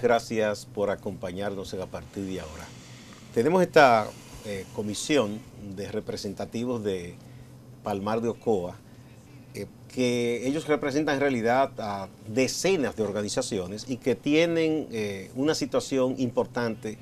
gracias por acompañarnos a partir de ahora. Tenemos esta eh, comisión de representativos de Palmar de Ocoa, eh, que ellos representan en realidad a decenas de organizaciones y que tienen eh, una situación importante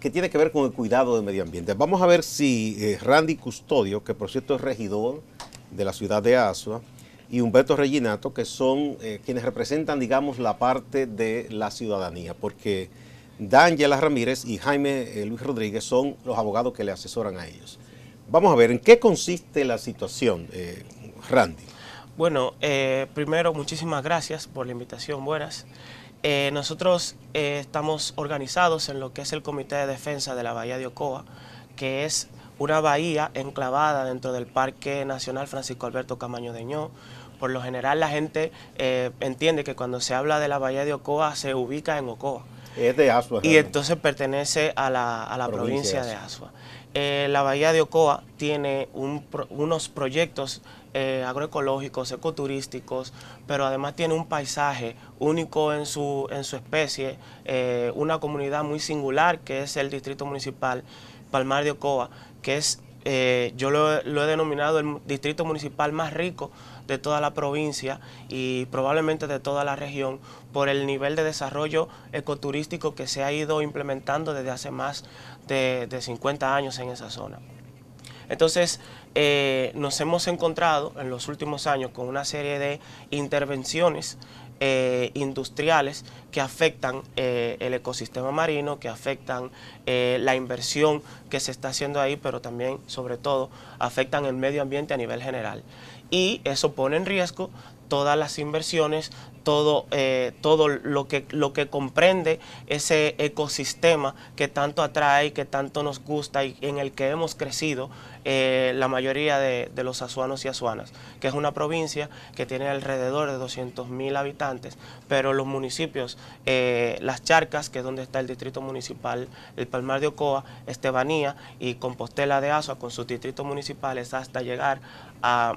que tiene que ver con el cuidado del medio ambiente. Vamos a ver si Randy Custodio, que por cierto es regidor de la ciudad de Asua, y Humberto Reginato, que son eh, quienes representan, digamos, la parte de la ciudadanía, porque Daniela Ramírez y Jaime eh, Luis Rodríguez son los abogados que le asesoran a ellos. Vamos a ver, ¿en qué consiste la situación, eh, Randy? Bueno, primero, muchísimas gracias por la invitación, buenas. nosotros estamos organizados en lo que es el Comité de Defensa de la Bahía de Ocoa, que es una bahía enclavada dentro del Parque Nacional Francisco Alberto Camaño de Ñó, por lo general la gente eh, entiende que cuando se habla de la bahía de Ocoa se ubica en Ocoa. Es de Asua. Y entonces pertenece a la, provincia, de Asua. Eh, la bahía de Ocoa tiene unos proyectos eh, agroecológicos, ecoturísticos, pero además tiene un paisaje único en su, en su especie, una comunidad muy singular que es el distrito municipal Palmar de Ocoa, que es, yo lo, he denominado el distrito municipal más rico de toda la provincia y probablemente de toda la región por el nivel de desarrollo ecoturístico que se ha ido implementando desde hace más de, 50 años en esa zona. Entonces, eh, nos hemos encontrado en los últimos años con una serie de intervenciones eh, industriales que afectan eh, el ecosistema marino, que afectan eh, la inversión que se está haciendo ahí, pero también, sobre todo, afectan el medio ambiente a nivel general. Y eso pone en riesgo todas las inversiones, todo, eh, todo lo, que, lo que comprende ese ecosistema que tanto atrae, que tanto nos gusta y en el que hemos crecido eh, la mayoría de, los azuanos y azuanas, que es una provincia que tiene alrededor de 200.000 habitantes, pero los municipios, eh, Las Charcas, que es donde está el distrito municipal, el Palmar de Ocoa, Estebanía y Compostela de Azua con sus distritos municipales hasta llegar a,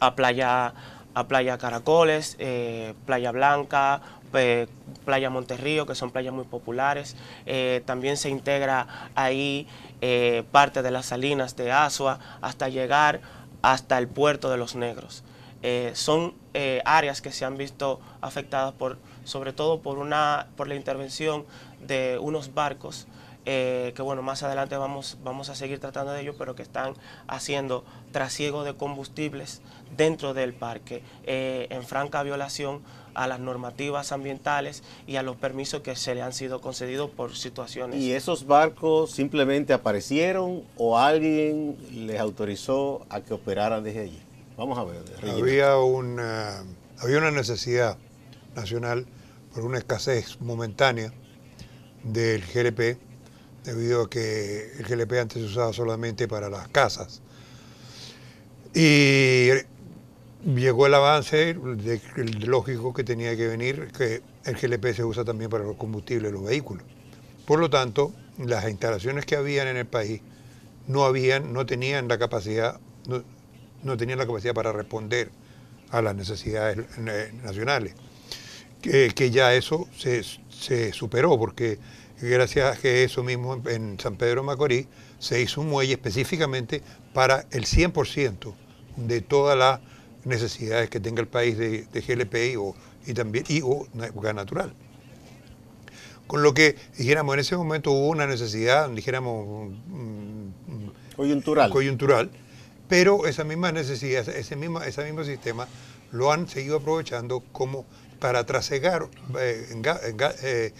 a Playa a Playa Caracoles, eh, Playa Blanca, Playa Monterrío, que son playas muy populares. Eh, también se integra ahí eh, parte de las salinas de Asua hasta llegar hasta el puerto de los negros. son áreas que se han visto afectadas por, sobre todo por, una, por la intervención de unos barcos eh, que bueno, más adelante vamos, vamos a seguir tratando de ello, pero que están haciendo trasiego de combustibles dentro del parque, eh, en franca violación a las normativas ambientales y a los permisos que se le han sido concedidos por situaciones. ¿Y esos barcos simplemente aparecieron o alguien les autorizó a que operaran desde allí? Vamos a ver. Había una, había una necesidad nacional por una escasez momentánea del GLP debido a que el GLP antes se usaba solamente para las casas. Y llegó el avance de, lógico que tenía que venir, que el GLP se usa también para los combustibles, de los vehículos. Por lo tanto, las instalaciones que habían en el país no habían, no tenían la capacidad, tenían la capacidad para responder a las necesidades eh, nacionales. Que, que ya eso se, se superó, porque gracias a que eso mismo en San Pedro Macorís se hizo un muelle específicamente para el 100% de todas las necesidades que tenga el país de, GLP o, y también y, gas natural. Con lo que, dijéramos, en ese momento hubo una necesidad, dijéramos... Mm, mm, coyuntural. Coyuntural, pero esa misma necesidad, ese mismo, ese mismo sistema lo han seguido aprovechando como para trasegar eh, eh,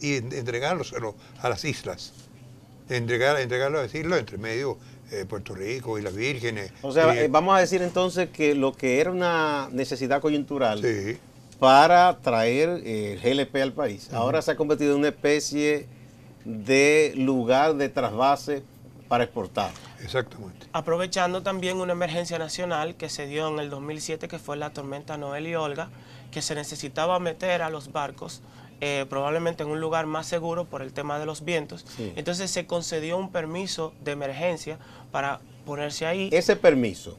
y, entregarlos a las islas. Entregar, entregarlo a decirlo entre medio eh, Puerto Rico y las vírgenes. O sea, eh, eh, vamos a decir entonces que lo que era una necesidad coyuntural para traer el GLP al país, ahora se ha convertido en una especie de lugar de trasvase para exportar. Exactamente. Aprovechando también una emergencia nacional que se dio en el 2007, que fue la tormenta Noel y Olga, que se necesitaba meter a los barcos eh, probablemente en un lugar más seguro por el tema de los vientos. Entonces se concedió un permiso de emergencia para ponerse ahí. ¿Ese permiso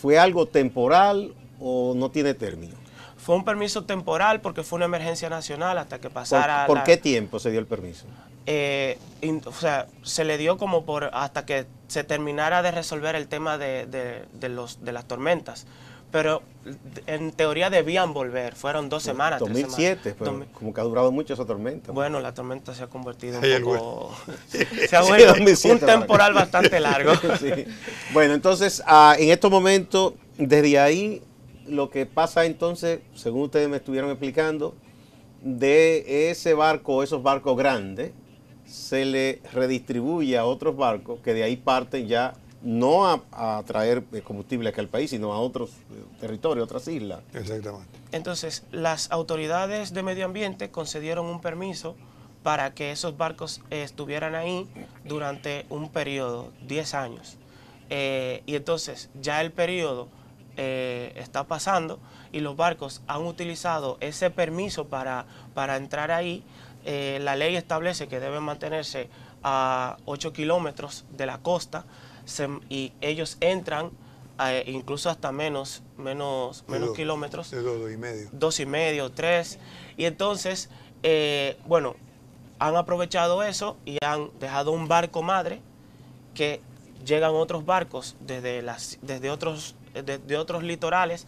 fue algo temporal o no tiene término? Fue un permiso temporal porque fue una emergencia nacional hasta que pasara... ¿Por, por qué tiempo se dio el permiso? eh, o sea, se le dio como por hasta que se terminara de resolver el tema de, de, los, de las tormentas. Pero en teoría debían volver, fueron dos semanas. 2007, tres semanas. Pero como que ha durado mucho esa tormenta. Pues. Bueno, la tormenta se ha convertido en se ha un temporal bastante largo. Bueno, entonces, ah, en estos momentos, desde ahí, lo que pasa entonces, según ustedes me estuvieron explicando, de ese barco, esos barcos grandes, se le redistribuye a otros barcos que de ahí parten ya no a, traer eh, combustible aquí al país, sino a otros eh, territorios, otras islas. Exactamente. Entonces, las autoridades de medio ambiente concedieron un permiso para que esos barcos estuvieran ahí durante un periodo, 10 años. Eh, y entonces, ya el periodo está pasando y los barcos han utilizado ese permiso para, para entrar ahí eh, la ley establece que deben mantenerse a 8 kilómetros de la costa y ellos entran eh, incluso hasta menos, menos, kilómetros. dos, y medio. Dos y medio, tres. Y entonces, eh, bueno, han aprovechado eso y han dejado un barco madre que llegan otros barcos desde, desde, otros, desde otros litorales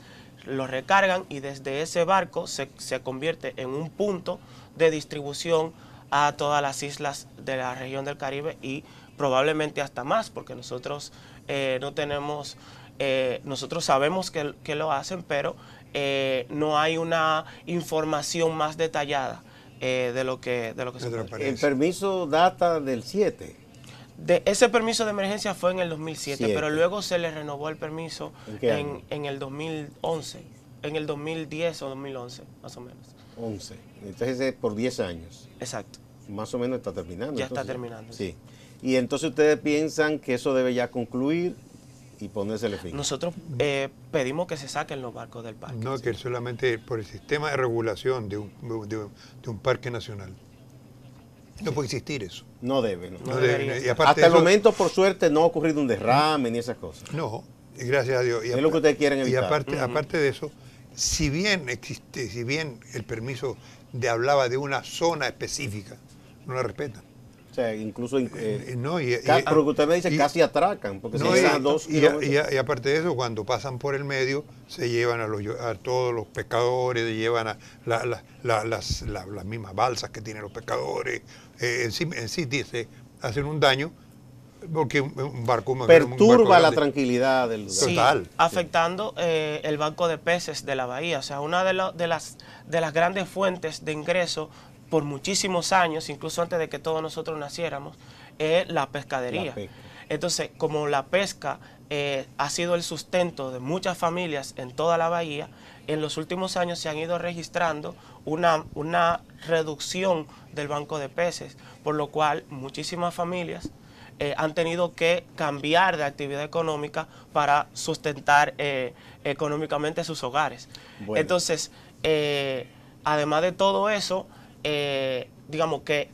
lo recargan y desde ese barco se, convierte en un punto de distribución a todas las islas de la región del Caribe y probablemente hasta más, porque nosotros eh, no tenemos, eh, nosotros sabemos que, que, lo hacen, pero eh, no hay una información más detallada de lo que, de lo que se puede. El permiso data del 7 ese permiso de emergencia fue en el 2007, pero luego se le renovó el permiso en, en, el 2011, en el 2010 o 2011, más o menos. 11, entonces es por 10 años. Exacto. Más o menos está terminando. Ya está terminando. Sí. Y entonces ustedes piensan que eso debe ya concluir y ponerse el fin. Nosotros eh, pedimos que se saquen los barcos del parque. No, que solamente por el sistema de regulación de un, de un parque nacional. No puede existir eso. No deben. Hasta el momento, por suerte, no ha ocurrido un derrame ni esas cosas. No, gracias a Dios. Y es lo que ustedes quieren evitar. Y aparte, aparte de eso, si bien existe, si bien el permiso de hablaba de una zona específica, no la respetan incluso eh, eh, eh, no, y, ah, usted me dice casi atracan, porque son dos y, aparte de eso, cuando pasan por el medio, se llevan a, los, a todos los pescadores, se llevan a la, las, mismas balsas que tienen los pescadores, en, sí, en sí dice, hacen un daño porque un barco perturba la tranquilidad del Total. afectando el banco de peces de la bahía. O sea, una de, las, de, las, de las grandes fuentes de ingreso por muchísimos años, incluso antes de que todos nosotros naciéramos, es la pescadería. Entonces, como la pesca eh, ha sido el sustento de muchas familias en toda la bahía, en los últimos años se han ido registrando una, una reducción del banco de peces, por lo cual muchísimas familias eh, han tenido que cambiar de actividad económica para sustentar eh, económicamente sus hogares. Entonces, además de todo eso, eh, digamos que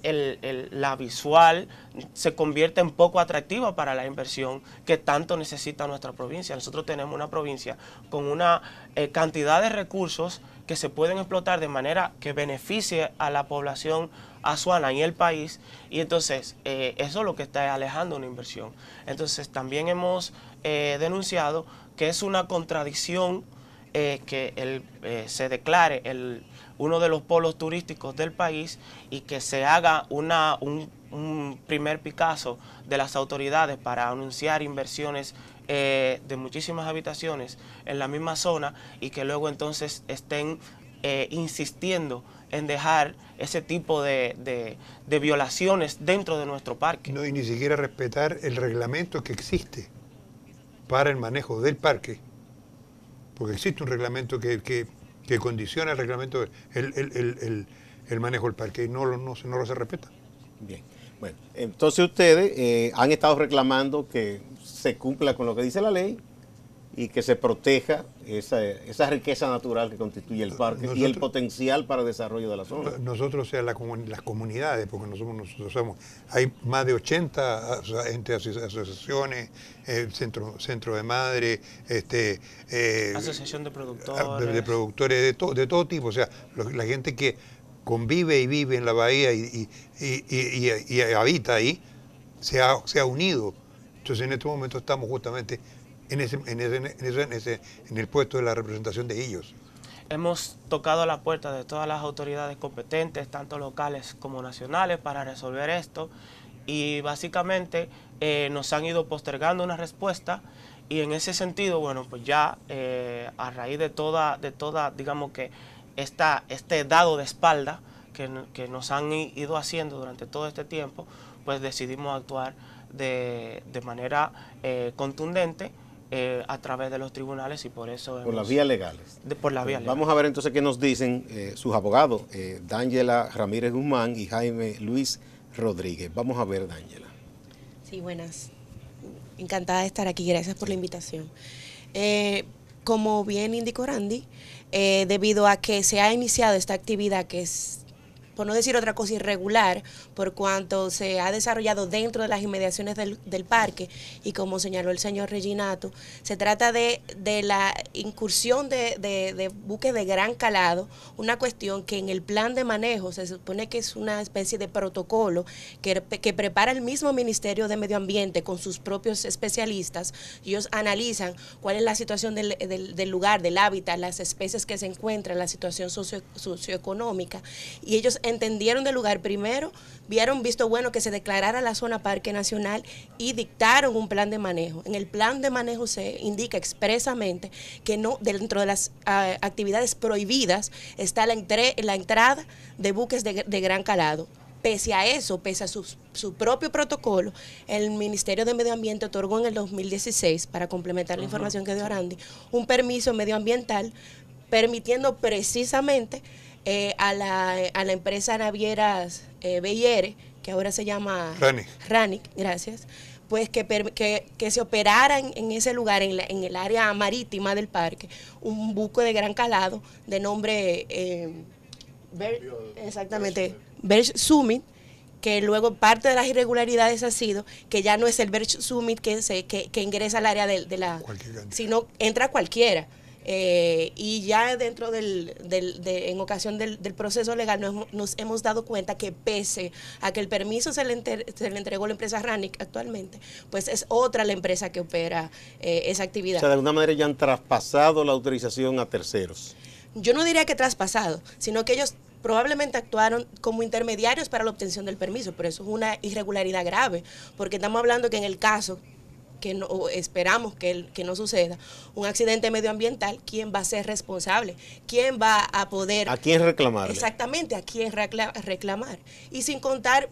la visual se convierte en poco atractiva para la inversión que tanto necesita nuestra provincia. Nosotros tenemos una provincia con una eh, cantidad de recursos que se pueden explotar de manera que beneficie a la población azuana y el país, y entonces eh, eso es lo que está alejando una inversión. Entonces también hemos denunciado que es una contradicción que se declare el uno de los polos turísticos del país y que se haga una, un, primer Picasso de las autoridades para anunciar inversiones eh, de muchísimas habitaciones en la misma zona y que luego entonces estén eh, insistiendo en dejar ese tipo de, violaciones dentro de nuestro parque. No, y ni siquiera respetar el reglamento que existe para el manejo del parque, porque existe un reglamento que, que que condiciona el reglamento, el, manejo del parque y no, no, no, no lo se respeta. Bien, bueno, entonces ustedes eh, han estado reclamando que se cumpla con lo que dice la ley y que se proteja esa, riqueza natural que constituye el parque y el potencial para desarrollo de la zona. Nosotros, o sea, las comunidades, porque nosotros, somos, hay más de 80 entre asociaciones, el centro, de madre, este, eh, asociación de ah, productores, de, productores de, de todo tipo, o sea, la gente que convive y vive en la bahía y, habita ahí, se ha unido. Entonces en este momento estamos justamente en, ese, en, ese, en, el puesto de la representación de ellos. Hemos tocado la puerta de todas las autoridades competentes, tanto locales como nacionales, para resolver esto y básicamente eh, nos han ido postergando una respuesta y en ese sentido, bueno, pues ya eh, a raíz de toda, de toda digamos que esta, este dado de espalda que, nos han ido haciendo durante todo este tiempo, pues decidimos actuar de, manera eh, contundente eh, a través de los tribunales y por eso... por las vías legales. Vamos a ver entonces qué nos dicen eh, sus abogados, eh, Dángela Ramírez Guzmán y Jaime Luis Rodríguez. Vamos a ver, Dángela. Sí, buenas. Encantada de estar aquí, gracias por la invitación. Eh, como bien indicó Randy, debido a que se ha iniciado esta actividad que es por no decir otra cosa, irregular, por cuanto se ha desarrollado dentro de las inmediaciones del, parque y como señaló el señor Reginato, se trata de, la incursión de, de, de, buques de gran calado, una cuestión que en el plan de manejo se supone que es una especie de protocolo que, prepara el mismo Ministerio de Medio Ambiente con sus propios especialistas, ellos analizan cuál es la situación del, lugar, del hábitat, las especies que se encuentran, la situación socioeconómica y ellos entendieron de lugar primero, vieron visto bueno que se declarara la zona parque nacional y dictaron un plan de manejo. En el plan de manejo se indica expresamente que no dentro de las ah, actividades prohibidas está la, entre, la entrada de buques de, gran calado pese a eso, pese a su, su, propio protocolo, el Ministerio de Medio Ambiente otorgó en el 2016, para complementar la información que dio Arandi, un permiso medioambiental permitiendo precisamente eh, a, la, a, la, empresa Navieras eh, que ahora se llama Ranic, gracias, pues que, que, se operara en ese lugar, en, en, el área marítima del parque, un buque de gran calado de nombre, eh, exactamente, Berg Summit, que luego parte de las irregularidades ha sido que ya no es el Berch Summit que, se, que, ingresa al área de, de la... Sino entra cualquiera. Eh, y ya dentro del, en ocasión del, proceso legal nos, hemos dado cuenta que pese a que el permiso se le, entregó a la empresa Ranic actualmente, pues es otra la empresa que opera eh, esa actividad. O sea, de alguna manera ya han traspasado la autorización a terceros. Yo no diría que traspasado, sino que ellos probablemente actuaron como intermediarios para la obtención del permiso, pero eso es una irregularidad grave, porque estamos hablando que en el caso que no, esperamos que, que no suceda, un accidente medioambiental, ¿quién va a ser responsable? ¿Quién va a poder... ¿A quién reclamar? Exactamente, a quién reclamar. Y sin contar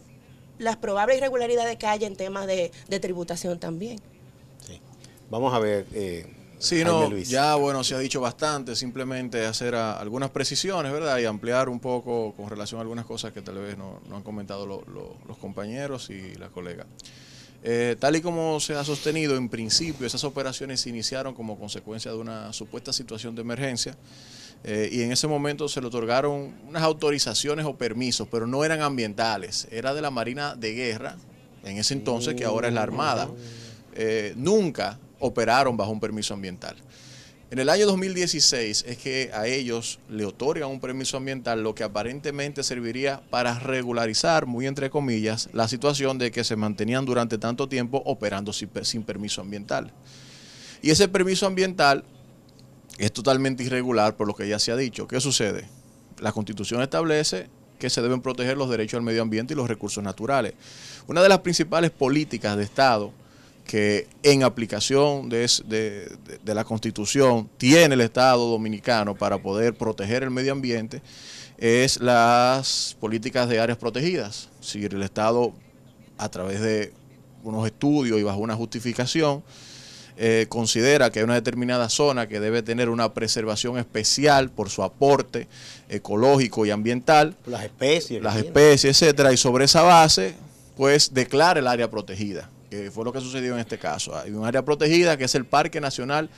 las probables irregularidades que haya en temas de, tributación también. Vamos a ver... Eh... Sí, no, ya bueno, se ha dicho bastante, simplemente hacer ah, algunas precisiones, ¿verdad? Y ampliar un poco con relación a algunas cosas que tal vez no, han comentado los compañeros y las colegas. Eh, tal y como se ha sostenido, en principio esas operaciones se iniciaron como consecuencia de una supuesta situación de emergencia eh, y en ese momento se le otorgaron unas autorizaciones o permisos, pero no eran ambientales, era de la Marina de Guerra, en ese entonces que ahora es la Armada, mm. eh, nunca operaron bajo un permiso ambiental. En el año 2016 es que a ellos le otorgan un permiso ambiental, lo que aparentemente serviría para regularizar, muy entre comillas, la situación de que se mantenían durante tanto tiempo operando sin, permiso ambiental. Y ese permiso ambiental es totalmente irregular por lo que ya se ha dicho. ¿Qué sucede? La constitución establece que se deben proteger los derechos al medio ambiente y los recursos naturales. Una de las principales políticas de Estado que en aplicación de, la Constitución tiene el Estado dominicano para poder proteger el medio ambiente es las políticas de áreas protegidas. Si el Estado, a través de unos estudios y bajo una justificación, eh, considera que hay una determinada zona que debe tener una preservación especial por su aporte ecológico y ambiental. Las especies. Las especies, etcétera. Y sobre esa base, pues declara el área protegida que fue lo que sucedió en este caso. Hay un área protegida que es el Parque Nacional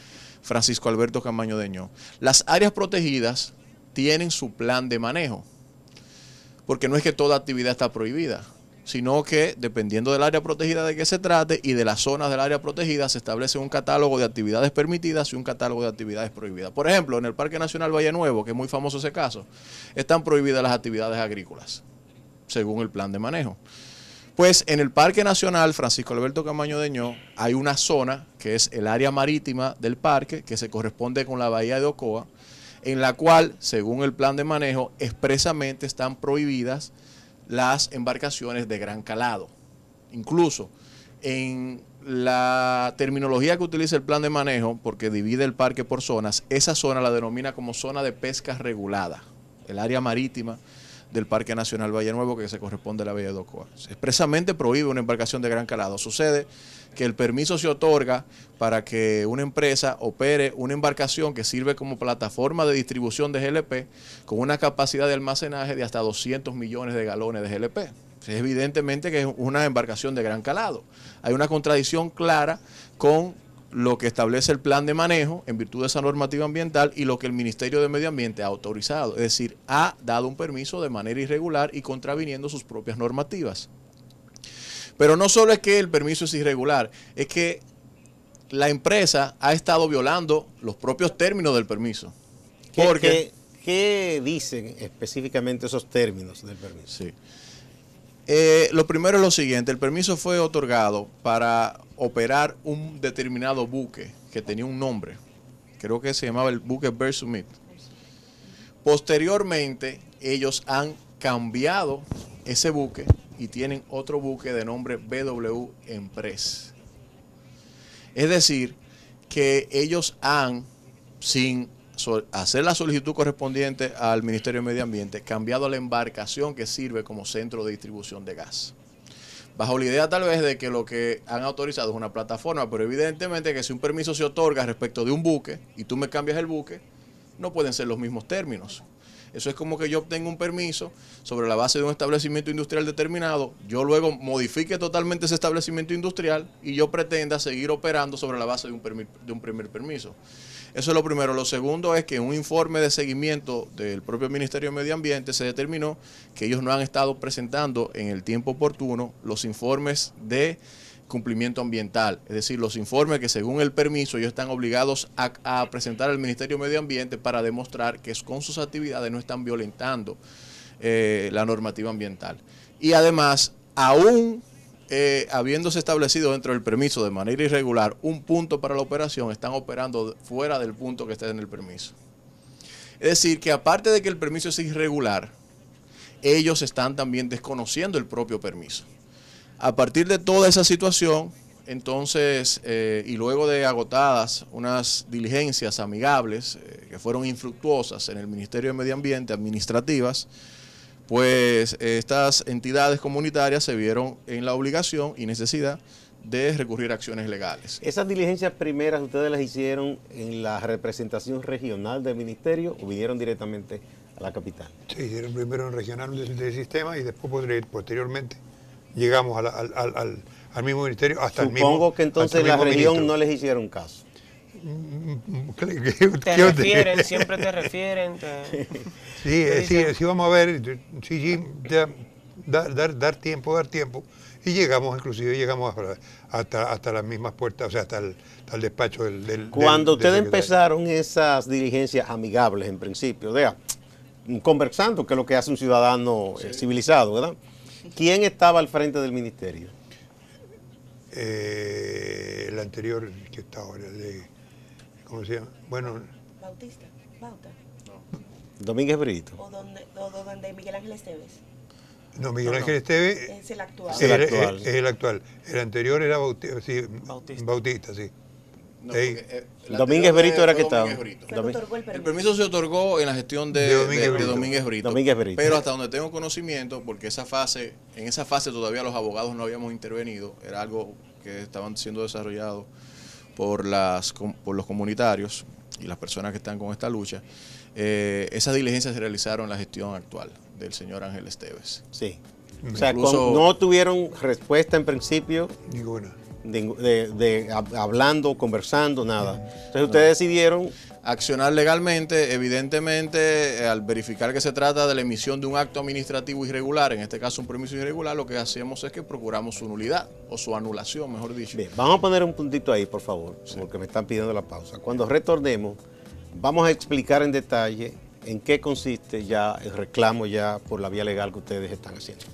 Francisco Alberto Camaño de Ño. Las áreas protegidas tienen su plan de manejo, porque no es que toda actividad está prohibida, sino que dependiendo del área protegida de que se trate y de las zonas del área protegida se establece un catálogo de actividades permitidas y un catálogo de actividades prohibidas. Por ejemplo, en el Parque Nacional Valle Nuevo, que es muy famoso ese caso, están prohibidas las actividades agrícolas, según el plan de manejo. Pues en el Parque Nacional Francisco Alberto Camaño de hay una zona que es el área marítima del parque, que se corresponde con la bahía de Ocoa, en la cual, según el plan de manejo, expresamente están prohibidas las embarcaciones de gran calado. Incluso en la terminología que utiliza el plan de manejo, porque divide el parque por zonas, esa zona la denomina como zona de pesca regulada, el área marítima del Parque Nacional Valle Nuevo que se corresponde a la Bahía de Ocoa. Expresamente prohíbe una embarcación de gran calado. Sucede que el permiso se otorga para que una empresa opere una embarcación que sirve como plataforma de distribución de GLP con una capacidad de almacenaje de hasta 200 millones de galones de GLP. Evidentemente que es una embarcación de gran calado. Hay una contradicción clara con lo que establece el plan de manejo en virtud de esa normativa ambiental y lo que el Ministerio de Medio Ambiente ha autorizado, es decir, ha dado un permiso de manera irregular y contraviniendo sus propias normativas. Pero no solo es que el permiso es irregular, es que la empresa ha estado violando los propios términos del permiso. ¿Qué, porque, ¿qué, qué dicen específicamente esos términos del permiso? Sí. Eh, lo primero es lo siguiente, el permiso fue otorgado para operar un determinado buque que tenía un nombre, creo que se llamaba el buque Bersumit. Posteriormente, ellos han cambiado ese buque y tienen otro buque de nombre BW Empress. Es decir, que ellos han, sin hacer la solicitud correspondiente al Ministerio de Medio Ambiente, cambiado a la embarcación que sirve como centro de distribución de gas. Bajo la idea tal vez de que lo que han autorizado es una plataforma, pero evidentemente que si un permiso se otorga respecto de un buque y tú me cambias el buque, no pueden ser los mismos términos. Eso es como que yo obtengo un permiso sobre la base de un establecimiento industrial determinado, yo luego modifique totalmente ese establecimiento industrial y yo pretenda seguir operando sobre la base de un, de un primer permiso. Eso es lo primero. Lo segundo es que en un informe de seguimiento del propio Ministerio de Medio Ambiente se determinó que ellos no han estado presentando en el tiempo oportuno los informes de cumplimiento ambiental, es decir, los informes que según el permiso ellos están obligados a, presentar al Ministerio de Medio Ambiente para demostrar que con sus actividades no están violentando eh, la normativa ambiental. Y además, aún eh, habiéndose establecido dentro del permiso de manera irregular un punto para la operación, están operando fuera del punto que está en el permiso. Es decir, que aparte de que el permiso es irregular, ellos están también desconociendo el propio permiso. A partir de toda esa situación, entonces, eh, y luego de agotadas unas diligencias amigables eh, que fueron infructuosas en el Ministerio de Medio Ambiente, administrativas, pues eh, estas entidades comunitarias se vieron en la obligación y necesidad de recurrir a acciones legales. ¿Esas diligencias primeras ustedes las hicieron en la representación regional del ministerio o vinieron directamente a la capital? Sí, hicieron primero en regional del, sistema y después posteriormente llegamos al, mismo ministerio hasta el mismo. Supongo que entonces la región no les hicieron caso. ¿Qué, te refieren, siempre te refieren. Sí, sí, eh, sí, vamos a ver, sí, sí, dar, dar, dar, tiempo, dar tiempo. Y llegamos, inclusive llegamos hasta, hasta las mismas puertas, o sea, hasta el, despacho del... Cuando ustedes empezaron esas diligencias amigables en principio, vea, conversando, que es lo que hace un ciudadano eh, civilizado, ¿verdad? ¿Quién estaba al frente del ministerio? Eh, el anterior que está ahora, el de... ¿cómo se llama? Bueno. Bautista, Bauta. Domínguez Brito. O donde, donde Miguel Ángel Esteves. No, Miguel Ángel Esteves es el actual. Es el actual. el, anterior era Bautista. Bautista, sí. Eh, Domínguez Brito era que estaba. El, el, permiso se otorgó en la gestión de, Domínguez, Brito. Pero hasta donde tengo conocimiento, porque esa fase, en esa fase todavía los abogados no habíamos intervenido, era algo que estaban siendo desarrollado por, las, por los comunitarios y las personas que están con esta lucha, eh, esas diligencias se realizaron en la gestión actual del señor Ángel Esteves. Sí. O sea, no tuvieron respuesta en principio. Ninguna. De, hablando, conversando, nada. Entonces ustedes decidieron accionar legalmente, evidentemente, eh, al verificar que se trata de la emisión de un acto administrativo irregular, en este caso un permiso irregular, lo que hacemos es que procuramos su nulidad o su anulación, mejor dicho. Bien, vamos a poner un puntito ahí, por favor, porque me están pidiendo la pausa. Cuando retornemos, vamos a explicar en detalle en qué consiste ya el reclamo ya por la vía legal que ustedes están haciendo.